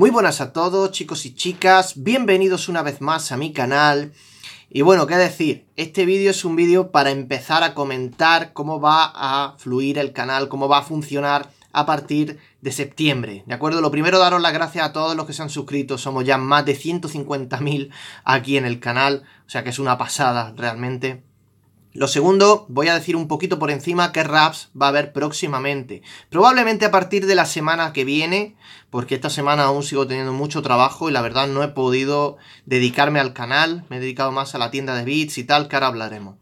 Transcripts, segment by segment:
Muy buenas a todos chicos y chicas, bienvenidos una vez más a mi canal. Y bueno, qué decir, este vídeo es un vídeo para empezar a comentar cómo va a fluir el canal, cómo va a funcionar a partir de septiembre, ¿de acuerdo? Lo primero daros las gracias a todos los que se han suscrito, somos ya más de 150.000 aquí en el canal, o sea que es una pasada realmente. Lo segundo, voy a decir un poquito por encima qué raps va a haber próximamente. Probablemente a partir de la semana que viene, porque esta semana aún sigo teniendo mucho trabajo y la verdad no he podido dedicarme al canal, me he dedicado más a la tienda de beats y tal, que ahora hablaremos.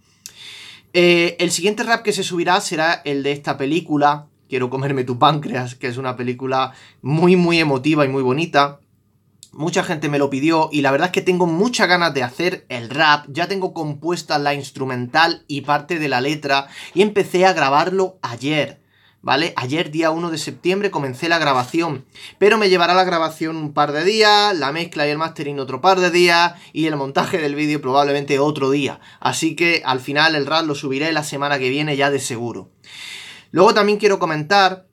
Eh, el siguiente rap que se subirá será el de esta película, Quiero comerme tu páncreas, que es una película muy, muy emotiva y muy bonita. Mucha gente me lo pidió y la verdad es que tengo muchas ganas de hacer el rap. Ya tengo compuesta la instrumental y parte de la letra y empecé a grabarlo ayer. ¿Vale? Ayer día 1 de septiembre comencé la grabación, pero me llevará la grabación un par de días, la mezcla y el mastering otro par de días y el montaje del vídeo probablemente otro día. Así que al final el rap lo subiré la semana que viene ya de seguro. Luego también quiero comentar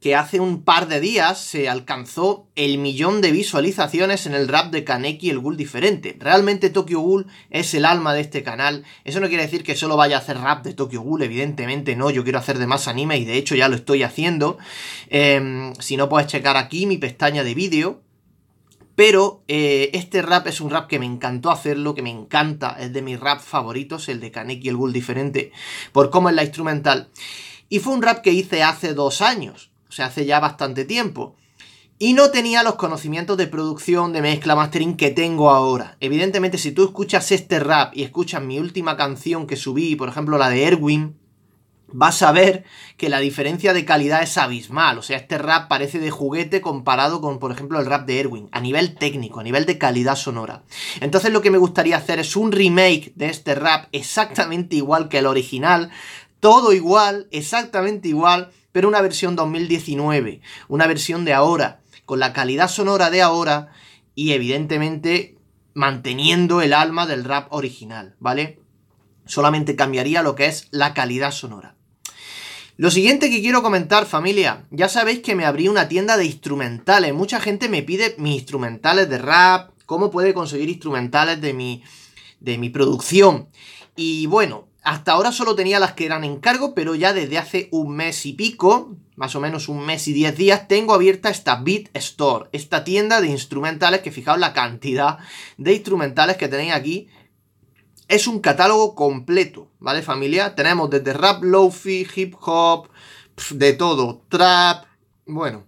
que hace un par de días se alcanzó el millón de visualizaciones en el rap de Kaneki el Ghoul diferente. Realmente Tokyo Ghoul es el alma de este canal. Eso no quiere decir que solo vaya a hacer rap de Tokyo Ghoul, evidentemente no. Yo quiero hacer de más anime y de hecho ya lo estoy haciendo. Em, si no puedes checar aquí mi pestaña de vídeo, pero eh, este rap es un rap que me encantó hacerlo, que me encanta, es de mis rap favoritos, el de Kaneki el Ghoul diferente, por cómo es la instrumental. Y fue un rap que hice hace dos años o sea, hace ya bastante tiempo. Y no tenía los conocimientos de producción, de mezcla, mastering que tengo ahora. Evidentemente, si tú escuchas este rap y escuchas mi última canción que subí, por ejemplo la de Erwin, vas a ver que la diferencia de calidad es abismal. O sea, este rap parece de juguete comparado con, por ejemplo, el rap de Erwin, a nivel técnico, a nivel de calidad sonora. Entonces lo que me gustaría hacer es un remake de este rap exactamente igual que el original, todo igual, exactamente igual, pero una versión 2019, una versión de ahora, con la calidad sonora de ahora y evidentemente manteniendo el alma del rap original, ¿vale? Solamente cambiaría lo que es la calidad sonora. Lo siguiente que quiero comentar, familia, ya sabéis que me abrí una tienda de instrumentales. Mucha gente me pide mis instrumentales de rap, cómo puede conseguir instrumentales de mi, de mi producción. Y bueno, hasta ahora solo tenía las que eran en cargo pero ya desde hace un mes y pico, más o menos un mes y diez días, tengo abierta esta Beat Store, esta tienda de instrumentales que fijaos la cantidad de instrumentales que tenéis aquí. Es un catálogo completo, ¿vale familia? Tenemos desde rap, lofi, hip hop, de todo, trap, bueno,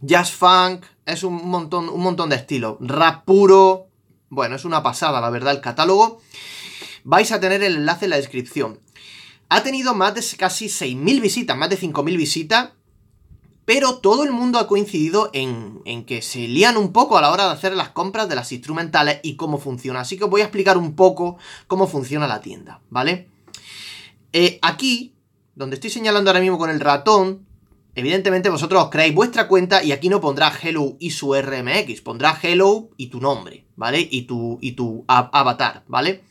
jazz funk, es un montón, un montón de estilos, rap puro, bueno, es una pasada la verdad el catálogo vais a tener el enlace en la descripción. Ha tenido más de casi 6.000 visitas, más de 5.000 visitas, pero todo el mundo ha coincidido en, que se lían un poco a la hora de hacer las compras de las instrumentales y cómo funciona. Así que os voy a explicar un poco cómo funciona la tienda, ¿vale? Eh, aquí, donde estoy señalando ahora mismo con el ratón, evidentemente vosotros os creáis vuestra cuenta y aquí no pondrá Hello y su RMX, pondrá Hello y tu nombre, ¿vale? Y tu, y tu avatar, ¿vale?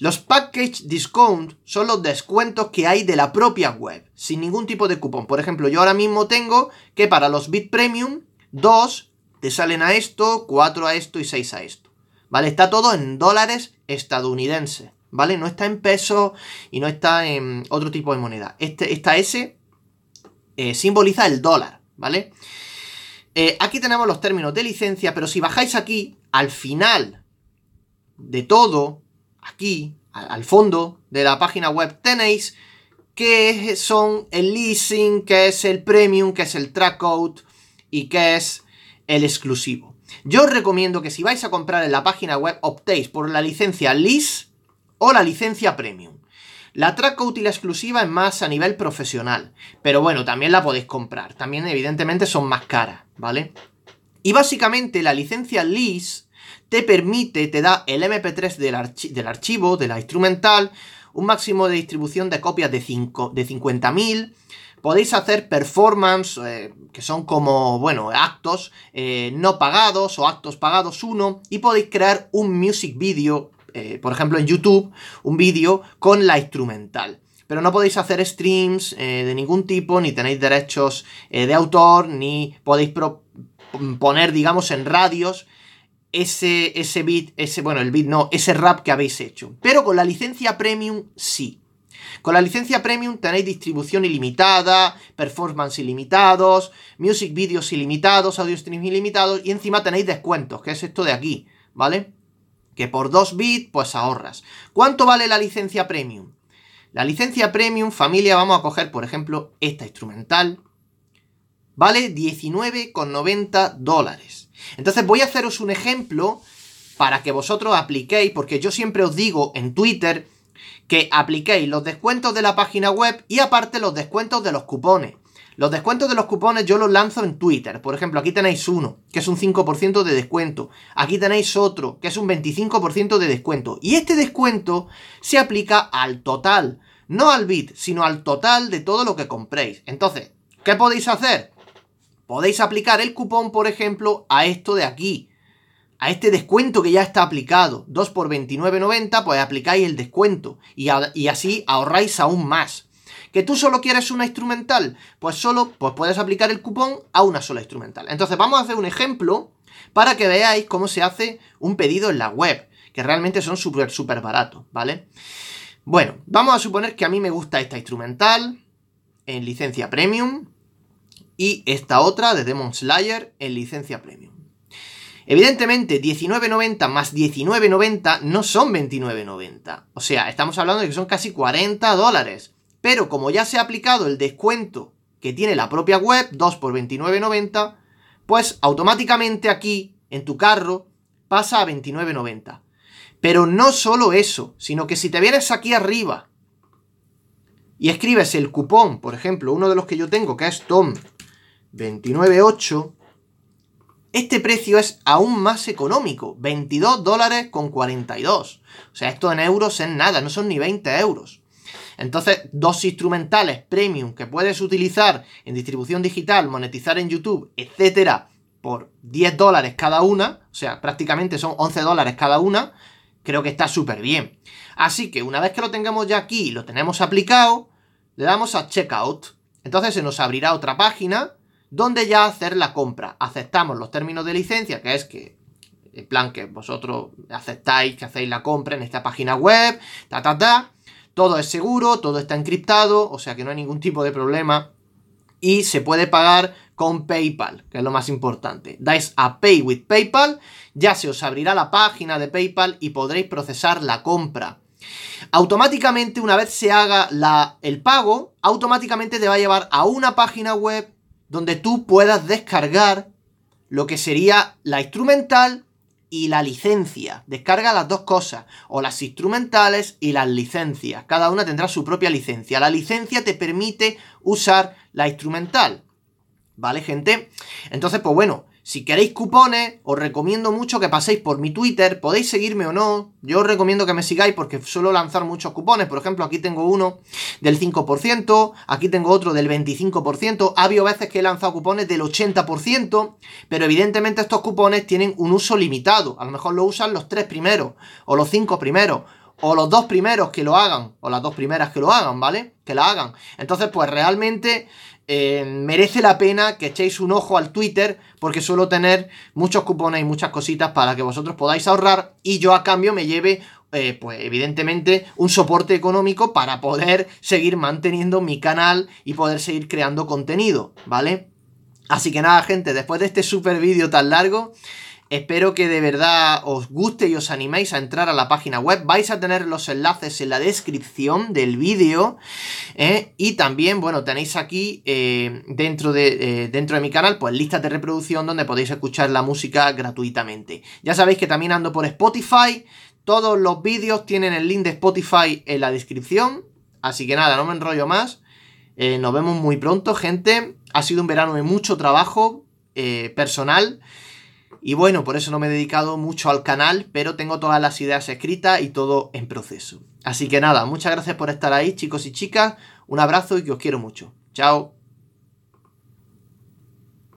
Los package discount son los descuentos que hay de la propia web, sin ningún tipo de cupón. Por ejemplo, yo ahora mismo tengo que para los Bit Premium, 2 te salen a esto, 4 a esto y 6 a esto. ¿Vale? Está todo en dólares estadounidenses, ¿vale? No está en pesos y no está en otro tipo de moneda. Este, esta S eh, simboliza el dólar, ¿vale? Eh, aquí tenemos los términos de licencia, pero si bajáis aquí, al final de todo, aquí, al, fondo de la página web, tenéis que son el leasing, que es el premium, que es el track y que es el exclusivo. Yo os recomiendo que si vais a comprar en la página web optéis por la licencia lease o la licencia premium. La track y la exclusiva es más a nivel profesional, pero bueno, también la podéis comprar. También evidentemente son más caras, ¿vale? Y básicamente la licencia lease te permite, te da el MP3 del, archivo, de la instrumental, un máximo de distribución de copias de, de 50.000. Podéis hacer performance, eh, que son como, bueno, actos eh, no pagados o actos pagados uno, y podéis crear un music video, eh, por ejemplo en YouTube, un vídeo con la instrumental. Pero no podéis hacer streams de ningún tipo, ni tenéis derechos de autor, ni podéis poner, digamos, en radios ese, ese beat, ese, bueno, el beat no, ese rap que habéis hecho. Pero con la licencia premium sí. Con la licencia premium tenéis distribución ilimitada, performance ilimitados, music videos ilimitados, audio streams ilimitados y encima tenéis descuentos, que es esto de aquí, ¿vale? Que por dos bits pues ahorras. ¿Cuánto vale la licencia premium? La licencia premium familia vamos a coger por ejemplo esta instrumental. Vale 19,90 dólares. Entonces voy a haceros un ejemplo para que vosotros apliquéis, porque yo siempre os digo en Twitter que apliquéis los descuentos de la página web y aparte los descuentos de los cupones. Los descuentos de los cupones yo los lanzo en Twitter. Por ejemplo, aquí tenéis uno, que es un 5% de descuento. Aquí tenéis otro, que es un 25% de descuento. Y este descuento se aplica al total. No al bit, sino al total de todo lo que compréis. Entonces, ¿qué podéis hacer? Podéis aplicar el cupón, por ejemplo, a esto de aquí, a este descuento que ya está aplicado. 2 por 29,90, pues aplicáis el descuento y, y, así ahorráis aún más. ¿Que tú solo quieres una instrumental? Pues solo pues puedes aplicar el cupón a una sola instrumental. Entonces vamos a hacer un ejemplo para que veáis cómo se hace un pedido en la web, que realmente son súper, súper baratos, ¿vale? Bueno, vamos a suponer que a mí me gusta esta instrumental en licencia premium y esta otra de Demon Slayer en licencia premium. Evidentemente, 19.90 más 19.90 no son 29.90. O sea, estamos hablando de que son casi 40 dólares. Pero como ya se ha aplicado el descuento que tiene la propia web, 2 por 29.90, pues automáticamente aquí, en tu carro, pasa a 29.90. Pero no solo eso, sino que si te vienes aquí arriba y escribes el cupón, por ejemplo, uno de los que yo tengo, que es TOM 29,8, este precio es aún más económico, 22 dólares con 42. O sea, esto en euros es nada, no son ni 20 euros. Entonces, dos instrumentales premium que puedes utilizar en distribución digital, monetizar en YouTube, etcétera, por 10 dólares cada una, o sea, prácticamente son 11 dólares cada una, creo que está súper bien. Así que una vez que lo tengamos ya aquí y lo tenemos aplicado, le damos a checkout. Entonces se nos abrirá otra página donde ya hacer la compra. Aceptamos los términos de licencia, que es que, el plan, que vosotros aceptáis que hacéis la compra en esta página web, ta, ta, ta. Todo es seguro, todo está encriptado, o sea que no hay ningún tipo de problema. Y se puede pagar con PayPal, que es lo más importante. Dais a Pay with PayPal, ya se os abrirá la página de PayPal y podréis procesar la compra. Automáticamente, una vez se haga la, el pago, automáticamente te va a llevar a una página web donde tú puedas descargar lo que sería la instrumental y la licencia. Descarga las dos cosas, o las instrumentales y las licencias. Cada una tendrá su propia licencia. La licencia te permite usar la instrumental. ¿Vale, gente? Entonces, pues bueno, si queréis cupones, os recomiendo mucho que paséis por mi Twitter, podéis seguirme o no. Yo os recomiendo que me sigáis porque suelo lanzar muchos cupones. Por ejemplo, aquí tengo uno del 5%, aquí tengo otro del 25%. Ha habido veces que he lanzado cupones del 80%, pero evidentemente estos cupones tienen un uso limitado. A lo mejor lo usan los tres primeros o los cinco primeros o los dos primeros que lo hagan, o las dos primeras que lo hagan, ¿vale? Que la hagan. Entonces, pues realmente eh, merece la pena que echéis un ojo al Twitter, porque suelo tener muchos cupones y muchas cositas para que vosotros podáis ahorrar y yo a cambio me lleve eh, pues evidentemente un soporte económico para poder seguir manteniendo mi canal y poder seguir creando contenido, ¿vale? Así que nada, gente, después de este super vídeo tan largo, Espero que de verdad os guste y os animéis a entrar a la página web. Vais a tener los enlaces en la descripción del vídeo. ¿eh? Y también, bueno, tenéis aquí eh, dentro, de, eh, dentro de mi canal, pues listas de reproducción donde podéis escuchar la música gratuitamente. Ya sabéis que también ando por Spotify. Todos los vídeos tienen el link de Spotify en la descripción. Así que nada, no me enrollo más. nos vemos muy pronto, gente. Ha sido un verano de mucho trabajo personal. Y bueno, por eso no me he dedicado mucho al canal, pero tengo todas las ideas escritas y todo en proceso. Así que nada, muchas gracias por estar ahí, chicos y chicas. Un abrazo y que os quiero mucho. Chao.